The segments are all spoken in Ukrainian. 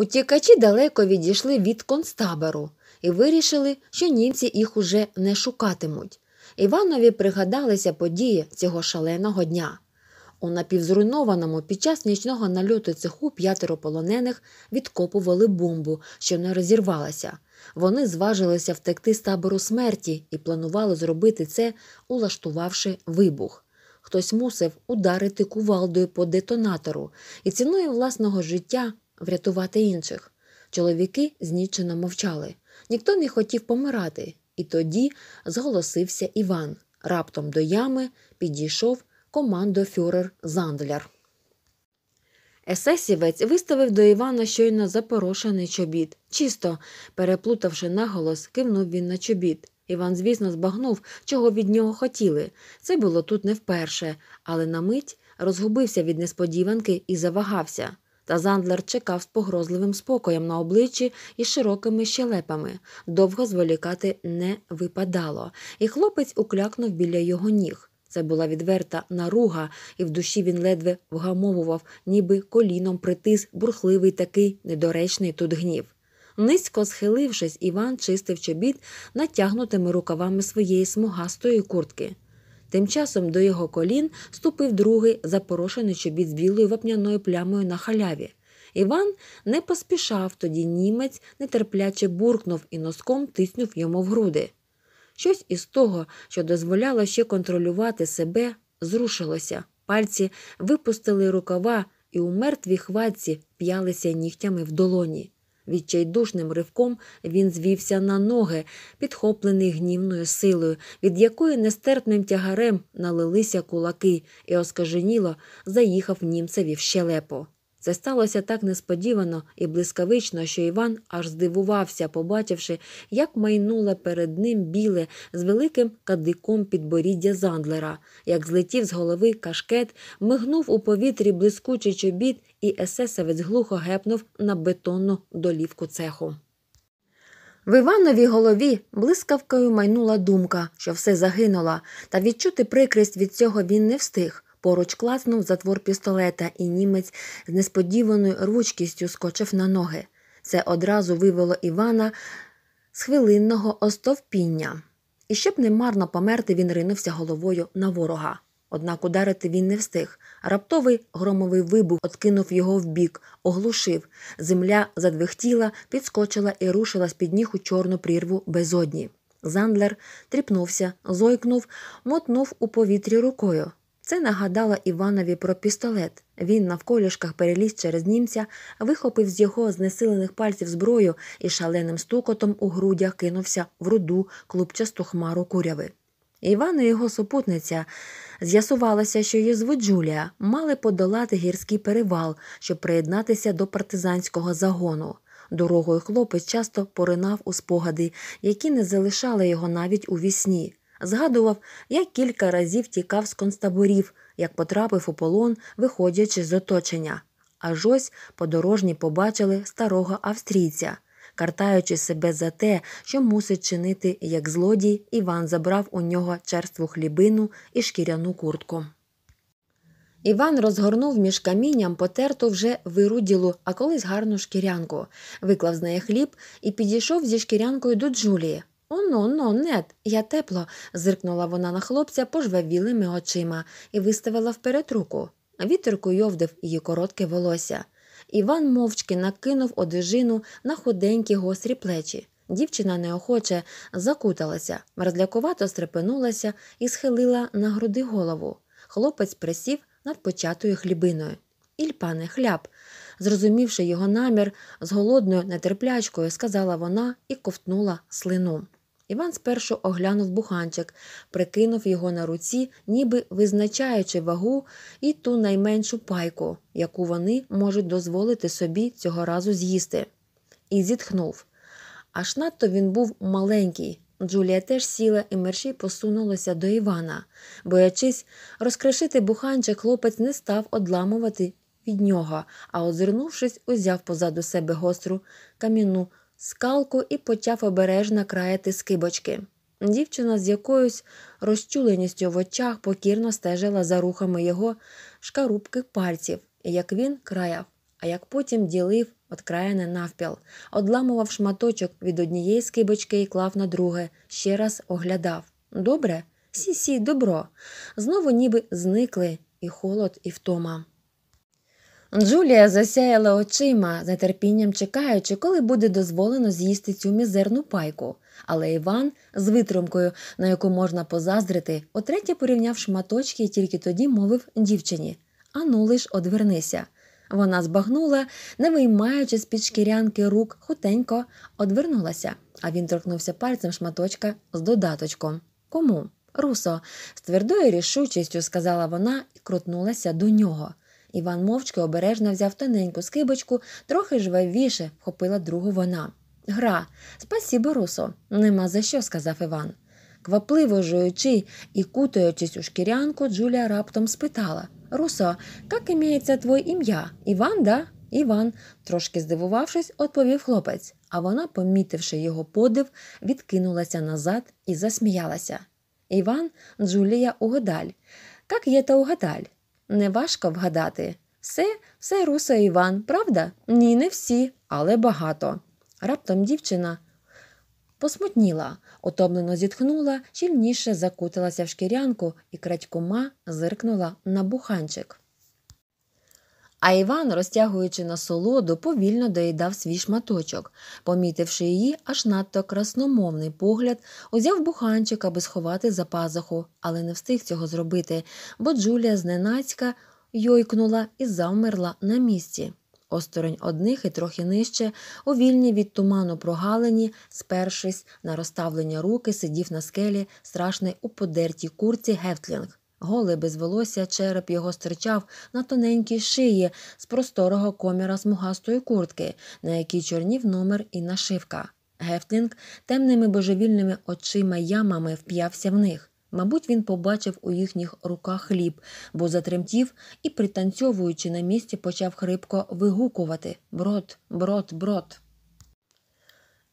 Утікачі далеко відійшли від концтабору і вирішили, що німці їх уже не шукатимуть. Іванові пригадалися події цього шаленого дня. У напівзруйнованому під час нічного нальоту цеху п'ятеро полонених відкопували бомбу, що не розірвалася. Вони зважилися втекти з табору смерті і планували зробити це, улаштувавши вибух. Хтось мусив ударити кувалдою по детонатору і ціною власного життя врятувати інших. Чоловіки знічено мовчали. Ніхто не хотів помирати, і тоді зголосився Іван. Раптом до ями підійшов командофюрер Зандляр. Есесівець виставив до Івана щойно запорошений чобіт. Чисто, переплутавши наголос, кивнув він на чобіт. Іван, звісно, збагнув, чого від нього хотіли. Це було тут не вперше, але на мить розгубився від несподіванки і завагався. Та Зандлер чекав з погрозливим спокоєм на обличчі і широкими щелепами. Довго зволікати не випадало, і хлопець уклякнув біля його ніг. Це була відверта наруга, і в душі він ледве вгамовував, ніби коліном притис бурхливий такий недоречний тут гнів. Низько схилившись, Іван чистив чобіт натягнутими рукавами своєї смугастої куртки. Тим часом до його колін ступив другий запорошений чобіт з білою вапняною плямою на халяві. Іван не поспішав, тоді німець нетерпляче буркнув і носком тиснув йому в груди. Щось із того, що дозволяло ще контролювати себе, зрушилося. Пальці випустили рукава і у мертвій хватці п'ялися нігтями в долоні. Відчайдушним ривком він звівся на ноги, підхоплений гнівною силою, від якої нестерпним тягарем налилися кулаки, і оскаженіло заїхав німцеві в щелепу. Це сталося так несподівано і блискавично, що Іван аж здивувався, побачивши, як майнуло перед ним біле з великим кадиком підборіддя Зандлера, як злетів з голови кашкет, мигнув у повітрі блискучий чобіт, і есесовець глухо гепнув на бетонну долівку цеху. В Івановій голові блискавкою майнула думка, що все загинуло, та відчути прикрість від цього він не встиг. Поруч класнув затвор пістолета, і німець з несподіваною ручкістю скочив на ноги. Це одразу вивело Івана з хвилинного остовпіння. І щоб немарно померти, він ринувся головою на ворога. Однак ударити він не встиг. Раптовий громовий вибух откинув його вбік, оглушив. Земля задвихтіла, підскочила і рушила з під ніг у чорну прірву безодні. Зандлер тріпнувся, зойкнув, мотнув у повітрі рукою. Це нагадало Іванові про пістолет. Він навколішках переліз через німця, вихопив з його знесилених пальців зброю і шаленим стукотом у грудях кинувся в руду клубчасту хмару куряви. Іван і його супутниця з'ясувалося, що її звуть Джулія мали подолати гірський перевал, щоб приєднатися до партизанського загону. Дорогою хлопець часто поринав у спогади, які не залишали його навіть у вісні. Згадував, як кілька разів тікав з концтаборів, як потрапив у полон, виходячи з оточення. Аж ось подорожні побачили старого австрійця. Картаючи себе за те, що мусить чинити як злодій, Іван забрав у нього черству хлібину і шкіряну куртку. Іван розгорнув між камінням потерту вже вируділу, а колись гарну шкірянку, виклав з неї хліб і підійшов зі шкірянкою до Джулії. Оно но, нет, я тепло, зиркнула вона на хлопця пожвавілими очима і виставила вперед руку. Вітер куйовдив її коротке волосся. Іван мовчки накинув одежину на худенькі гострі плечі. Дівчина неохоче закуталася, мерзлякувато стрепенулася і схилила на груди голову. Хлопець присів над початою хлібиною. Ільпане хляб. Зрозумівши його намір, з голодною нетерплячкою сказала вона і ковтнула слину. Іван спершу оглянув буханчик, прикинув його на руці, ніби визначаючи вагу і ту найменшу пайку, яку вони можуть дозволити собі цього разу з'їсти. І зітхнув. Аж надто він був маленький. Джулія теж сіла і мерщій посунулася до Івана. Боячись, розкришити буханчик, хлопець не став одламувати від нього, а, озирнувшись, узяв позаду себе гостру кам'яну скалку і почав обережно краяти скибочки. Дівчина з якоюсь розчуленістю в очах покірно стежила за рухами його шкарубки пальців, як він краяв, а як потім ділив от краяне навпіл, одламував шматочок від однієї скибочки і клав на друге, ще раз оглядав. Добре? Сі-сі, добро. Знову ніби зникли і холод, і втома. Джулія засяяла очима, з нетерпінням чекаючи, коли буде дозволено з'їсти цю мізерну пайку. Але Іван, з витримкою, на яку можна позаздрити, отретє порівняв шматочки і тільки тоді мовив дівчині Ану, лиш одвернися. Вона збагнула, не виймаючи з під шкірянки рук, хутенько одвернулася, а він торкнувся пальцем шматочка з додаточком. Кому? Русо, з твердою рішучістю сказала вона і крутнулася до нього. Іван мовчки обережно взяв тоненьку скибочку, трохи жвавіше вхопила другу вона. Гра, спасіби, русо, нема за що, сказав Іван. Квапливо жуючи і кутаючись у шкірянку, Джулія раптом спитала Русо, як ім'ється твоє ім'я? Іван, да? Іван, трошки здивувавшись, відповів хлопець, а вона, помітивши його подив, відкинулася назад і засміялася. Іван, Джулія, угадаль. Як є та угадаль? Неважко вгадати. Все, все Руса Іван, правда? Ні, не всі, але багато. Раптом дівчина посмутніла, отомлено зітхнула, щільніше закутилася в шкірянку і крадькома зиркнула на буханчик. А Іван, розтягуючи на солоду, повільно доїдав свій шматочок. Помітивши її, аж надто красномовний погляд, узяв буханчик, аби сховати за пазуху, але не встиг цього зробити, бо Джулія зненацька йойкнула і завмерла на місці. Осторонь одних і трохи нижче, у вільній від туману прогалені, спершись на розставлення руки, сидів на скелі, страшний у подертій курці Гефтлінг. Голий без волосся череп його стирчав на тоненькій шиї з просторого коміра смугастої куртки, на якій чорнів номер і нашивка. Гефтлінг темними божевільними очима ямами вп'явся в них. Мабуть, він побачив у їхніх руках хліб, бо затремтів і, пританцьовуючи на місці, почав хрипко вигукувати Брод, брод, брод.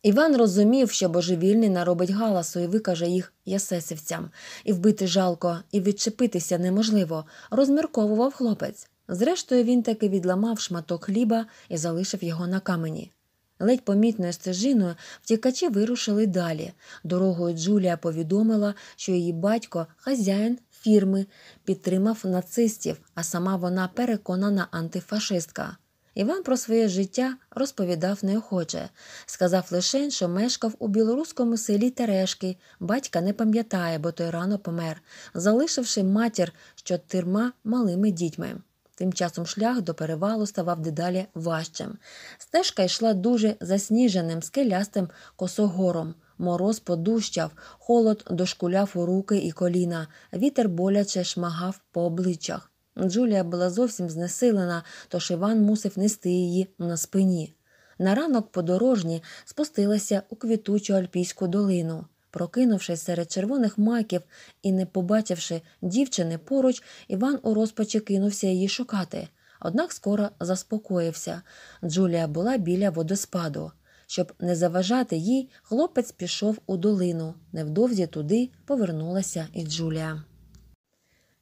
Іван розумів, що божевільний наробить галасу і викаже їх ясесівцям. І вбити жалко, і відчепитися неможливо, розмірковував хлопець. Зрештою, він таки відламав шматок хліба і залишив його на камені. Ледь помітною стежиною втікачі вирушили далі. Дорогою Джулія повідомила, що її батько, хазяїн фірми, підтримав нацистів, а сама вона переконана антифашистка. Іван про своє життя розповідав неохоче, сказав лише, що мешкав у білоруському селі Терешки, батька не пам'ятає, бо той рано помер, залишивши матір що тирма малими дітьми. Тим часом шлях до перевалу ставав дедалі важчим. Стежка йшла дуже засніженим, скелястим косогором. Мороз подущав, холод дошкуляв у руки і коліна, вітер боляче шмагав по обличчях. Джулія була зовсім знесилена, тож Іван мусив нести її на спині. На ранок подорожні спустилася у квітучу альпійську долину. Прокинувшись серед червоних маків і не побачивши дівчини поруч, Іван у розпачі кинувся її шукати. Однак скоро заспокоївся. Джулія була біля водоспаду. Щоб не заважати їй, хлопець пішов у долину. Невдовзі туди повернулася і Джулія.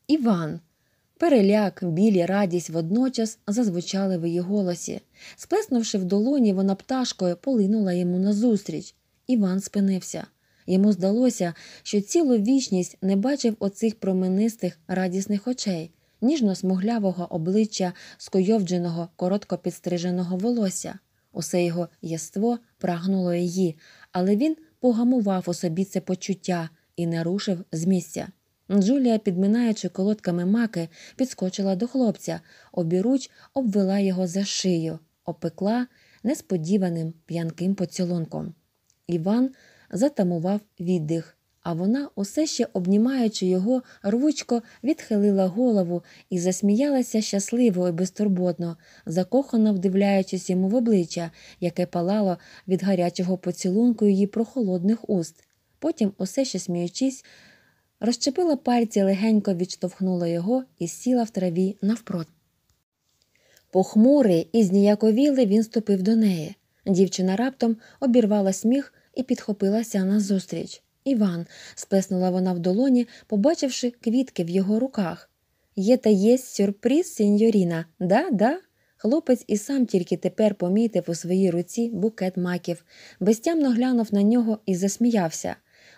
Іван Переляк, білі радість водночас зазвучали в її голосі. Сплеснувши в долоні, вона пташкою полинула йому назустріч. Іван спинився. Йому здалося, що цілу вічність не бачив оцих променистих радісних очей, ніжно-смуглявого обличчя скойовдженого коротко підстриженого волосся. Усе його єство прагнуло її, але він погамував у собі це почуття і не рушив з місця. Джулія, підминаючи колодками маки, підскочила до хлопця, обіруч обвела його за шию, опекла несподіваним п'янким поцілунком. Іван затамував віддих, а вона, усе ще обнімаючи його, рвучко відхилила голову і засміялася щасливо і безтурботно, закохано вдивляючись йому в обличчя, яке палало від гарячого поцілунку її прохолодних уст. Потім, усе ще сміючись, Розчепила пальці, легенько відштовхнула його і сіла в траві навпроти. Похмурий і зніяковілий він ступив до неї. Дівчина раптом обірвала сміх і підхопилася назустріч. Іван, сплеснула вона в долоні, побачивши квітки в його руках. Є та є сюрприз, сіньоріна, да, да? Хлопець і сам тільки тепер помітив у своїй руці букет маків, безтямно глянув на нього і засміявся.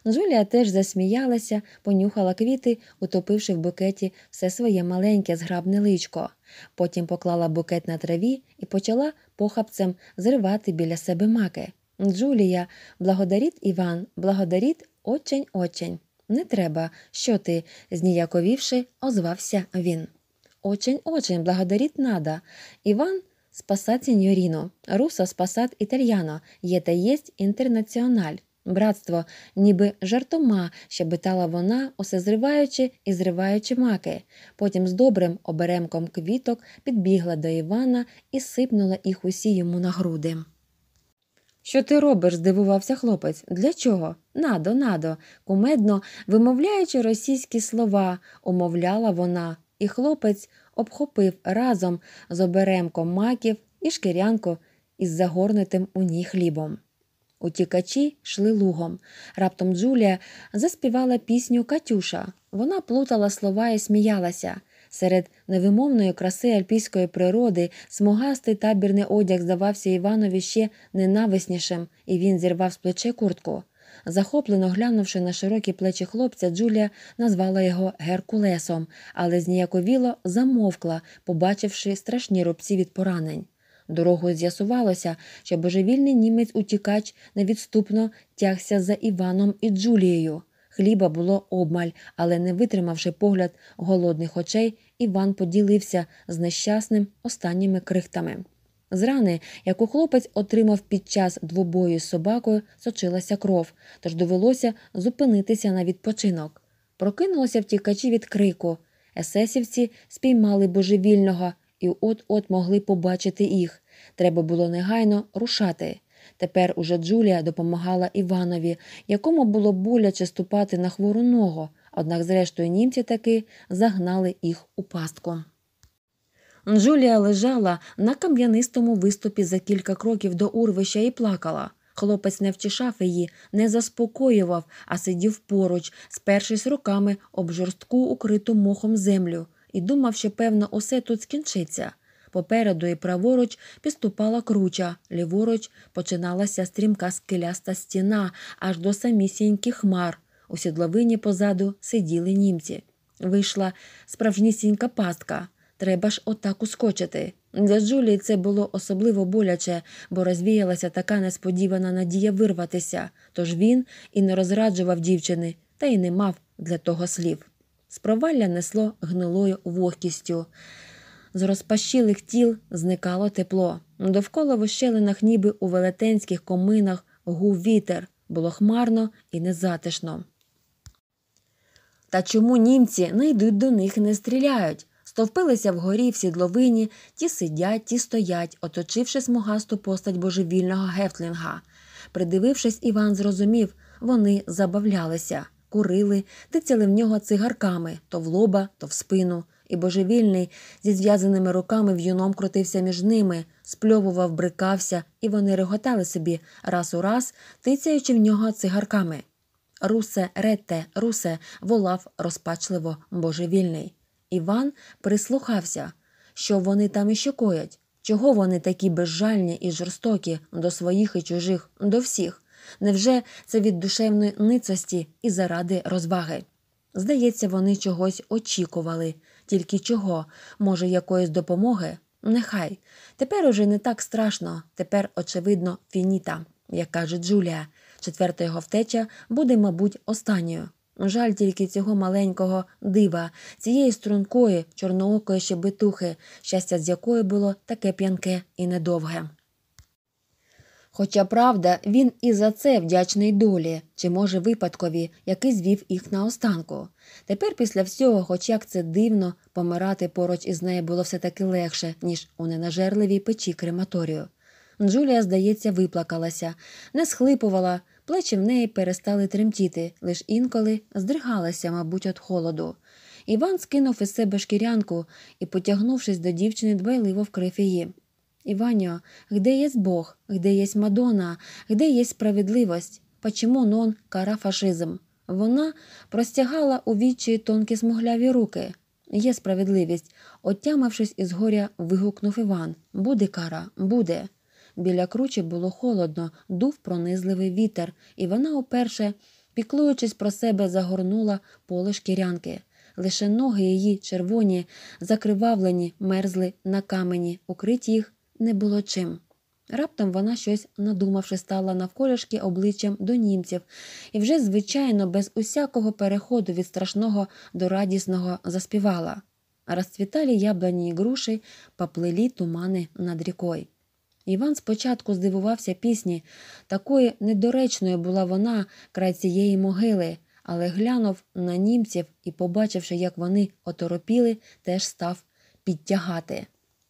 Джулія теж засміялася, понюхала квіти, утопивши в букеті все своє маленьке зграбне личко. Потім поклала букет на траві і почала похапцем зривати біля себе маки. Джулія, благодаріт Іван, благодаріт очень, очень. Не треба, що ти, зніяковівши, озвався він. Очень, очень, благодаріт нада. Іван спасат сіньоріно, русо спасат італьяно, є та єсть інтернаціональ. Братство, ніби жартома, щебетала вона, усе зриваючи і зриваючи маки. Потім з добрим оберемком квіток підбігла до Івана і сипнула їх усі йому на груди. Що ти робиш? здивувався хлопець. Для чого? Надо, надо, кумедно вимовляючи російські слова, умовляла вона, і хлопець обхопив разом з оберемком маків і шкірянку із загорнутим у ній хлібом. Утікачі йшли лугом. Раптом Джулія заспівала пісню Катюша. Вона плутала слова і сміялася. Серед невимовної краси альпійської природи смугастий табірний одяг здавався Іванові ще ненависнішим, і він зірвав з плече куртку. Захоплено глянувши на широкі плечі хлопця, Джулія назвала його Геркулесом, але зніяковіло замовкла, побачивши страшні рубці від поранень. Дорогою з'ясувалося, що божевільний німець утікач невідступно тягся за Іваном і Джулією. Хліба було обмаль, але, не витримавши погляд голодних очей, Іван поділився з нещасним останніми крихтами. З рани, яку хлопець отримав під час двобою з собакою, сочилася кров, тож довелося зупинитися на відпочинок. Прокинулося втікачі від крику. Есесівці спіймали божевільного і от-от могли побачити їх. Треба було негайно рушати. Тепер уже Джулія допомагала Іванові, якому було боляче ступати на хвору ногу, однак, зрештою, німці таки загнали їх у пастку. Джулія лежала на кам'янистому виступі за кілька кроків до урвища і плакала. Хлопець не втішав її, не заспокоював, а сидів поруч, спершись руками об жорстку укриту мохом землю і думав, що певно усе тут скінчиться. Попереду і праворуч підступала круча, ліворуч починалася стрімка скеляста стіна, аж до самісіньких хмар. У сідловині позаду сиділи німці. Вийшла справжнісінька пастка. Треба ж отак ускочити. Для Джулії це було особливо боляче, бо розвіялася така несподівана надія вирватися. Тож він і не розраджував дівчини, та й не мав для того слів з провалля несло гнилою вогкістю. З розпашілих тіл зникало тепло. Довкола в ощелинах, ніби у велетенських коминах, гув вітер, було хмарно і незатишно. Та чому німці не йдуть до них і не стріляють? Стовпилися вгорі в сідловині, ті сидять, ті стоять, оточивши смугасту постать божевільного гефтлінга. Придивившись, Іван зрозумів, вони забавлялися курили, тицяли в нього цигарками то в лоба, то в спину. І божевільний зі зв'язаними руками в'юном крутився між ними, спльовував, брикався, і вони реготали собі раз у раз, тицяючи в нього цигарками. Русе, ретте, русе, волав розпачливо божевільний. Іван прислухався, що вони там іще коять, чого вони такі безжальні і жорстокі до своїх і чужих, до всіх. Невже це від душевної ницості і заради розваги? Здається, вони чогось очікували, тільки чого, може, якоїсь допомоги? Нехай. Тепер уже не так страшно, тепер, очевидно, фініта, як каже Джулія. Четверта його втеча буде, мабуть, останньою. Жаль тільки цього маленького дива, цієї стрункої, чорноокої щебетухи, щастя з якої було таке п'янке і недовге. Хоча правда, він і за це вдячний долі, чи, може, випадкові, який звів їх на останку. Тепер, після всього, хоч як це дивно, помирати поруч із нею було все таки легше, ніж у ненажерливій печі крематорію. Джулія, здається, виплакалася, не схлипувала, плечі в неї перестали тремтіти, лиш інколи здригалася, мабуть, від холоду. Іван скинув із себе шкірянку і, потягнувшись до дівчини, дбайливо вкрив її. Иванио, где є Бог, где є Мадонна, где є справедливість? почему нон кара фашизм. Вона простягала у вічі тонкі смугляві руки. Є справедливість, отямившись із горя, вигукнув Іван Буде кара, буде. Біля кручі було холодно, дув пронизливий вітер, і вона уперше, піклуючись про себе, загорнула поле шкірянки. Лише ноги її червоні, закривавлені, мерзли на камені, укриті їх не було чим. Раптом вона щось, надумавши, стала навколішки обличчям до німців, і вже, звичайно, без усякого переходу від страшного до радісного заспівала. Розцвітали яблані й груші, поплилі тумани над рікою. Іван спочатку здивувався пісні. Такою недоречною була вона край цієї могили, але глянув на німців і, побачивши, як вони оторопіли, теж став підтягати.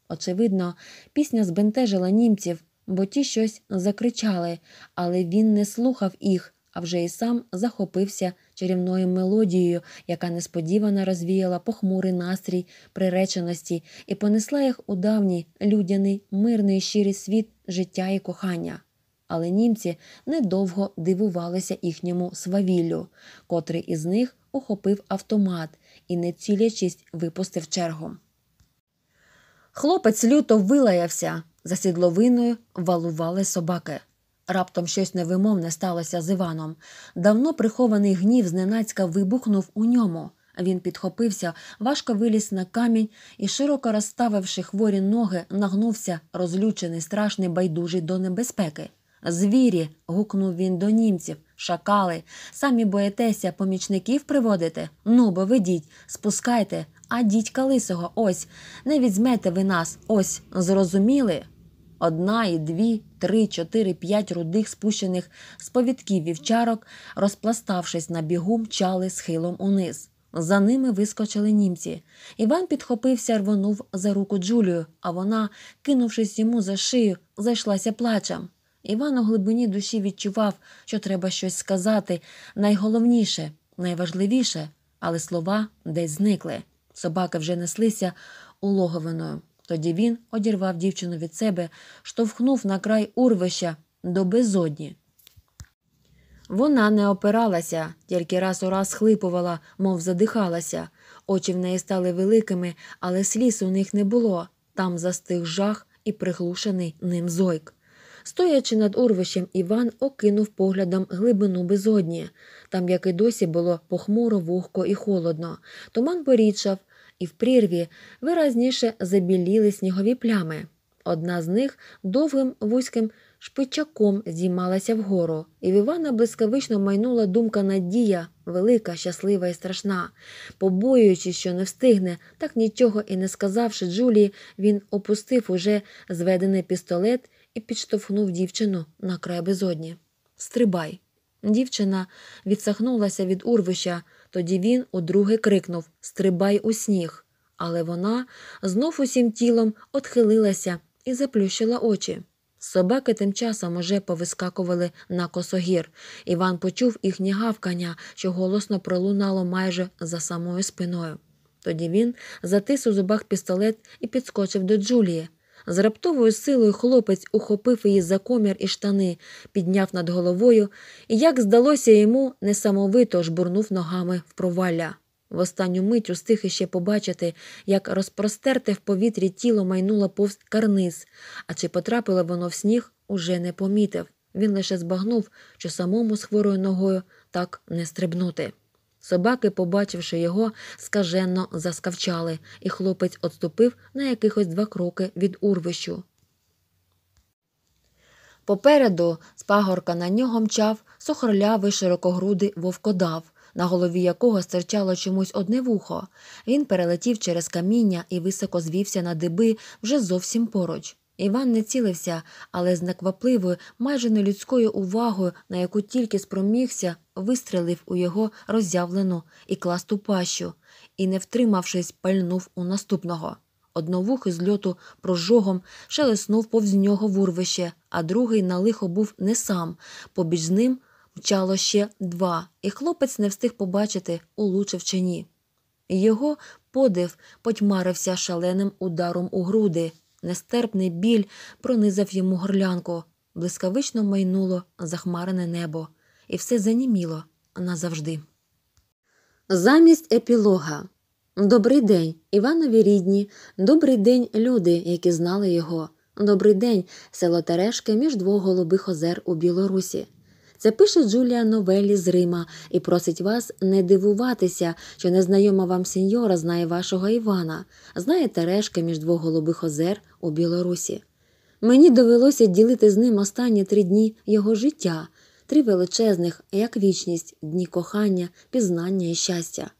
Очевидно, пісня збентежила німців, бо ті щось закричали, але він не слухав їх, а вже й сам захопився чарівною мелодією, яка несподівано розвіяла похмурий настрій приреченості і понесла їх у давній людяний, мирний, щирий світ життя і кохання. Але німці недовго дивувалися їхньому свавіллю, котрий із них ухопив автомат і, не цілячись, випустив чергу. Хлопець люто вилаявся. За сідловиною валували собаки. Раптом щось невимовне сталося з Іваном. Давно прихований гнів зненацька вибухнув у ньому. Він підхопився, важко виліз на камінь і, широко розставивши хворі ноги, нагнувся розлючений, страшний, байдужий до небезпеки. Звірі. гукнув він до німців, шакали. Самі боїтеся помічників приводити? Ну, бо ведіть, спускайте, а дідька лисого ось. Не візьмете ви нас, ось, зрозуміли? Одна і дві, три, чотири, п'ять рудих спущених з повідків вівчарок, розпластавшись на бігу, мчали схилом униз. За ними вискочили німці. Іван підхопився, рвонув за руку Джулію, а вона, кинувшись йому за шию, зайшлася плачем. Іван у глибині душі відчував, що треба щось сказати. Найголовніше, найважливіше, але слова десь зникли. Собаки вже неслися улоговиною. Тоді він одірвав дівчину від себе, штовхнув на край урвища до безодні. Вона не опиралася, тільки раз у раз хлипувала, мов задихалася. Очі в неї стали великими, але сліз у них не було. Там застиг жах і приглушений ним зойк. Стоячи над урвищем, Іван окинув поглядом глибину безодні, там як і досі було похмуро, вогко і холодно. Туман порічав, і в прірві виразніше забіліли снігові плями. Одна з них довгим вузьким шпичаком здіймалася вгору, і в Івана блискавично майнула думка надія, велика, щаслива і страшна. Побоюючись, що не встигне, так нічого і не сказавши Джулі, він опустив уже зведений пістолет і підштовхнув дівчину на край безодні. Стрибай. Дівчина відсахнулася від урвища, тоді він удруге крикнув Стрибай у сніг. Але вона знов усім тілом отхилилася і заплющила очі. Собаки тим часом уже повискакували на косогір. Іван почув їхнє гавкання, що голосно пролунало майже за самою спиною. Тоді він затис у зубах пістолет і підскочив до Джулії, з раптовою силою хлопець ухопив її за комір і штани, підняв над головою і, як здалося йому, несамовито жбурнув ногами в провалля. В останню мить устиг іще побачити, як розпростерте в повітрі тіло майнуло повз карниз, а чи потрапило воно в сніг, уже не помітив. Він лише збагнув, що самому з хворою ногою так не стрибнути. Собаки, побачивши його, скаженно заскавчали, і хлопець отступив на якихось два кроки від урвищу. Попереду з пагорка на нього мчав сухорлявий широкогрудий вовкодав, на голові якого стирчало чомусь одне вухо. Він перелетів через каміння і високо звівся на диби вже зовсім поруч. Іван не цілився, але з наквапливою, майже нелюдською увагою, на яку тільки спромігся, вистрелив у його роззявлену і класту пащу і, не втримавшись, пальнув у наступного. Одновух з льоту прожогом шелеснув повз нього в урвище, а другий на лихо був не сам. Побіж з ним мчало ще два, і хлопець не встиг побачити, улучив чи ні. Його подив потьмарився шаленим ударом у груди. Нестерпний біль пронизав йому горлянку, блискавично майнуло захмарене небо, і все заніміло назавжди. Замість епілога Добрий день, Іванові рідні, добрий день, люди, які знали його. Добрий день, село Терешки між двох голубих озер у Білорусі. Це пише Джулія Новелі з Рима і просить вас не дивуватися, що незнайома вам сеньора знає вашого Івана, знає Терешка між двох голубих озер у Білорусі. Мені довелося ділити з ним останні три дні його життя, три величезних, як вічність, дні кохання, пізнання і щастя.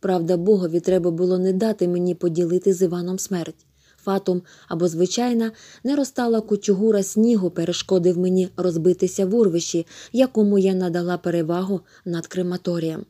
Правда, Богові треба було не дати мені поділити з Іваном смерть фатум або звичайна, не розтала кучугура снігу, перешкодив мені розбитися в урвищі, якому я надала перевагу над крематорієм.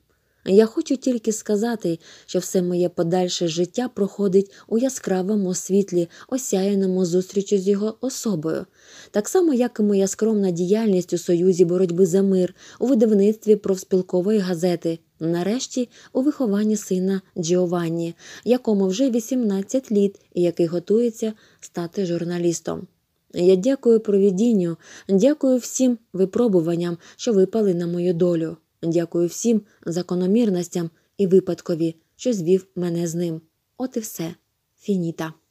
Я хочу тільки сказати, що все моє подальше життя проходить у яскравому світлі, осяяному зустрічю з його особою, так само, як і моя скромна діяльність у союзі боротьби за мир у видавництві профспілкової газети нарешті у вихованні сина Джіованні, якому вже 18 літ і який готується стати журналістом. Я дякую провідінню, дякую всім випробуванням, що випали на мою долю. Дякую всім закономірностям і випадкові, що звів мене з ним. От і все, фініта.